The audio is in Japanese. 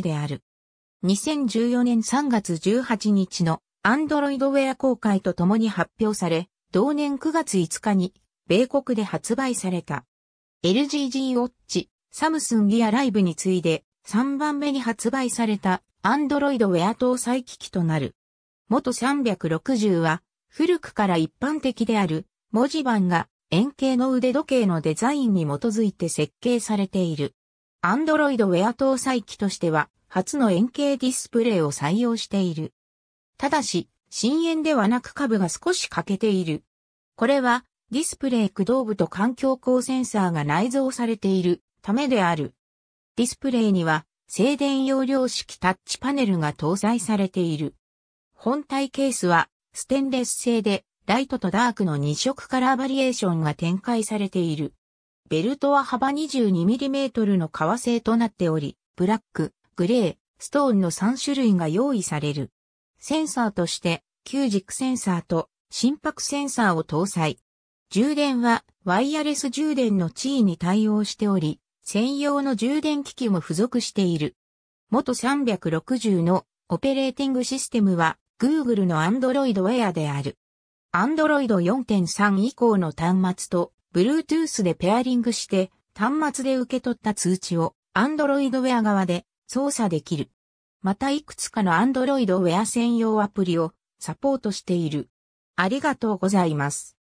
である。2014年3月18日の Android ウェア公開とともに発表され、同年9月5日に米国で発売された。LGG ウォッチ、サムスンギアライブに次いで3番目に発売された Android ウェア搭載機器となる。元360は古くから一般的である文字盤が円形の腕時計のデザインに基づいて設計されている。Android Wear 搭載機としては、初の円形ディスプレイを採用している。ただし、深淵ではなく株が少し欠けている。これは、ディスプレイ駆動部と環境光センサーが内蔵されているためである。ディスプレイには、静電容量式タッチパネルが搭載されている。本体ケースは、ステンレス製で、ライトとダークの2色カラーバリエーションが展開されている。ベルトは幅 22mm の革製となっており、ブラック、グレー、ストーンの3種類が用意される。センサーとして、旧軸センサーと心拍センサーを搭載。充電はワイヤレス充電の地位に対応しており、専用の充電機器も付属している。元360のオペレーティングシステムは Google の Android Wear である。Android 4.3以降の端末と Bluetooth でペアリングして端末で受け取った通知を Android Wear 側で操作できる。またいくつかの Android Wear 専用アプリをサポートしている。ありがとうございます。